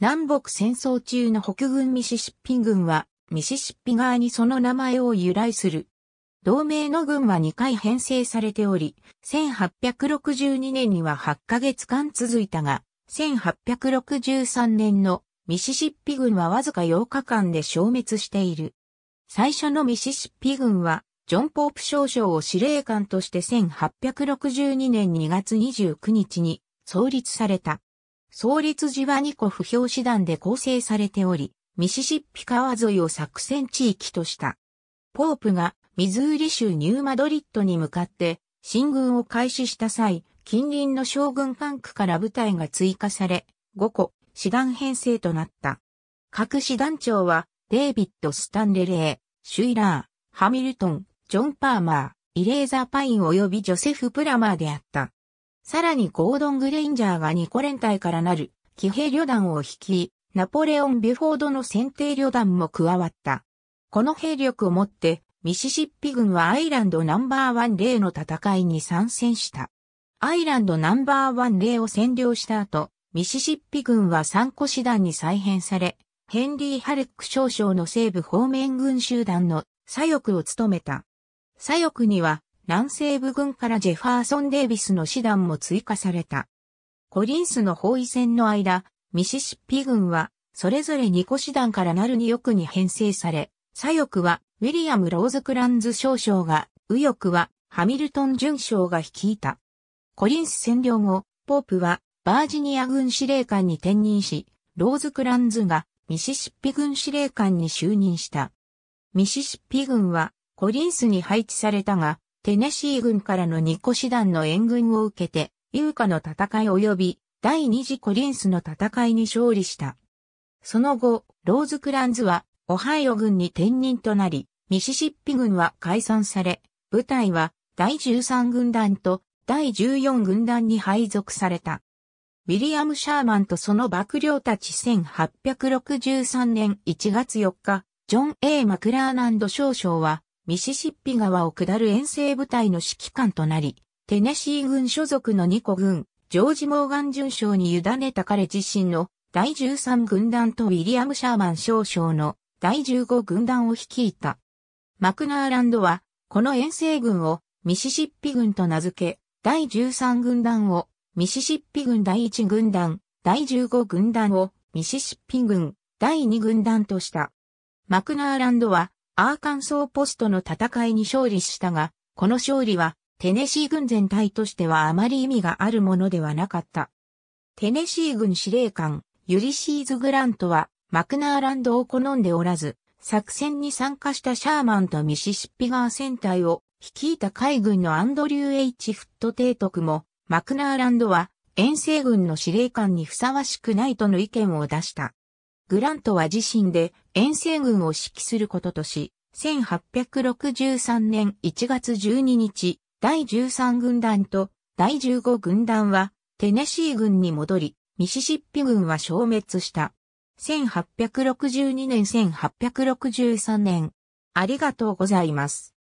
南北戦争中の北軍ミシシッピ軍は、ミシシッピ側にその名前を由来する。同盟の軍は2回編成されており、1862年には8ヶ月間続いたが、1863年のミシシッピ軍はわずか8日間で消滅している。最初のミシシッピ軍は、ジョン・ポープ少将を司令官として1862年2月29日に創立された。創立時は2個不評師団で構成されており、ミシシッピ川沿いを作戦地域とした。ポープがミズーリ州ニューマドリッドに向かって進軍を開始した際、近隣の将軍管区から部隊が追加され、5個、師団編成となった。各師団長は、デイビッド・スタンレレー、シュイラー、ハミルトン、ジョン・パーマー、イレーザー・パイン及びジョセフ・プラマーであった。さらにゴードン・グレインジャーが2個連隊からなる騎兵旅団を率い、ナポレオン・ビュフォードの選定旅団も加わった。この兵力をもって、ミシシッピ軍はアイランドナンバーワン例の戦いに参戦した。アイランドナンバーワン例を占領した後、ミシシッピ軍は参個師団に再編され、ヘンリー・ハルック少将の西部方面軍集団の左翼を務めた。左翼には南西部軍からジェファーソン・デイビスの師団も追加された。コリンスの包囲戦の間、ミシシッピ軍は、それぞれ2個師団からなる2翼に編成され、左翼は、ウィリアム・ローズ・クランズ少将が、右翼は、ハミルトン准将が率いた。コリンス占領後、ポープは、バージニア軍司令官に転任し、ローズ・クランズが、ミシシッピ軍司令官に就任した。ミシシッピ軍は、コリンスに配置されたが、テネシー軍からの2個師団の援軍を受けて、ユーカの戦い及び第二次コリンスの戦いに勝利した。その後、ローズクランズはオハイオ軍に転任となり、ミシシッピ軍は解散され、部隊は第13軍団と第14軍団に配属された。ウィリアム・シャーマンとその幕僚たち1863年1月4日、ジョン・ A・ マクラーナンド少将はミシシッピ川を下る遠征部隊の指揮官となり、テネシー軍所属の2個軍、ジョージ・モーガン巡将に委ねた彼自身の第13軍団とウィリアム・シャーマン少将の第15軍団を率いた。マクナーランドは、この遠征軍をミシシッピ軍と名付け、第13軍団をミシシッピ軍第1軍団、第15軍団をミシシッピ軍第2軍団とした。マクナーランドはアーカンソーポストの戦いに勝利したが、この勝利はテネシー軍全体としてはあまり意味があるものではなかった。テネシー軍司令官、ユリシーズ・グラントは、マクナーランドを好んでおらず、作戦に参加したシャーマンとミシシッピ川戦隊を率いた海軍のアンドリュー・エイチ・フット提督も、マクナーランドは遠征軍の司令官にふさわしくないとの意見を出した。グラントは自身で遠征軍を指揮することとし、1863年1月12日、第13軍団と第15軍団はテネシー軍に戻り、ミシシッピ軍は消滅した。1862年1863年。ありがとうございます。